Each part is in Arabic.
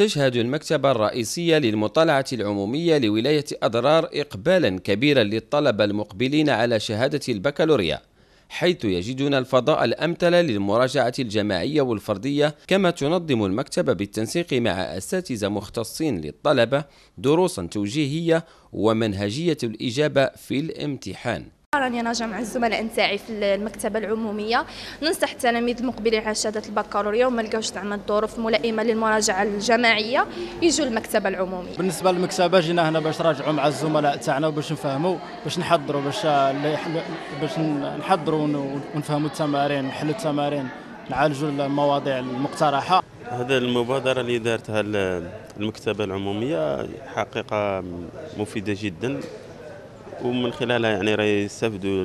تشهد المكتبة الرئيسية للمطالعة العمومية لولاية أضرار إقبالا كبيرا للطلبة المقبلين على شهادة البكالوريا حيث يجدون الفضاء الأمثل للمراجعة الجماعية والفردية كما تنظم المكتبة بالتنسيق مع أساتذة مختصين للطلبة دروسا توجيهية ومنهجية الإجابة في الامتحان راني راجعه مع الزملاء نتاعي في المكتبه العموميه ننصح التلاميذ المقبلين على شهاده البكالوريا وما لقاوش زعما الظروف ملائمه للمراجعه الجماعيه يجوا المكتبه العموميه بالنسبه للمكتبه جينا هنا باش نراجعوا مع الزملاء تاعنا وباش نفهموا باش نحضروا باش باش نحضروا ونفهموا التمارين نحلوا التمارين نعالجوا المواضيع المقترحه هذه المبادرة اللي دارتها المكتبة العمومية حقيقة مفيدة جدا ومن خلالها يعني راه يستافدوا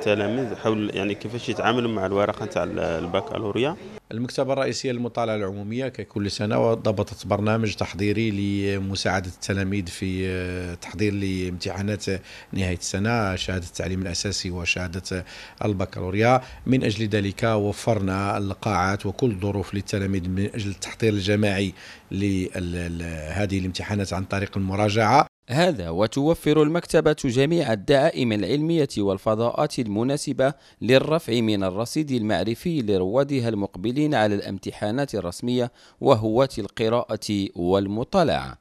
التلاميذ حول يعني كيفاش يتعاملوا مع الورقه نتاع البكالوريا المكتبه الرئيسيه للمطالعه العموميه ككل سنه وضبطت برنامج تحضيري لمساعده التلاميذ في آه، تحضير لامتحانات نهايه السنه شهاده التعليم الاساسي وشهاده البكالوريا من اجل ذلك وفرنا القاعات وكل الظروف للتلاميذ من اجل التحضير الجماعي لهذه الامتحانات عن طريق المراجعه هذا وتوفر المكتبة جميع الدعائم العلمية والفضاءات المناسبة للرفع من الرصيد المعرفي لروادها المقبلين على الامتحانات الرسمية وهواة القراءة والمطالعة